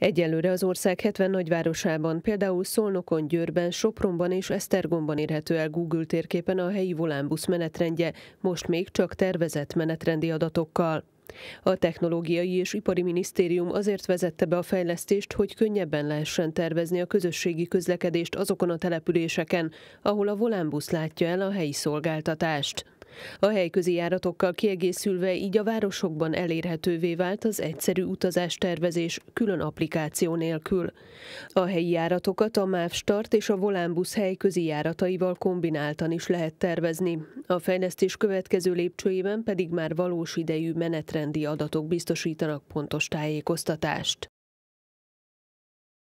Egyelőre az ország 70 nagyvárosában, például Szolnokon, Győrben, Sopronban és Esztergomban érhető el Google térképen a helyi volánbusz menetrendje, most még csak tervezett menetrendi adatokkal. A Technológiai és Ipari Minisztérium azért vezette be a fejlesztést, hogy könnyebben lehessen tervezni a közösségi közlekedést azokon a településeken, ahol a volánbusz látja el a helyi szolgáltatást. A helyközi járatokkal kiegészülve így a városokban elérhetővé vált az egyszerű tervezés külön applikáció nélkül. A helyi járatokat a MÁV Start és a Volánbusz helyközi járataival kombináltan is lehet tervezni. A fejlesztés következő lépcsőjében pedig már valós idejű menetrendi adatok biztosítanak pontos tájékoztatást.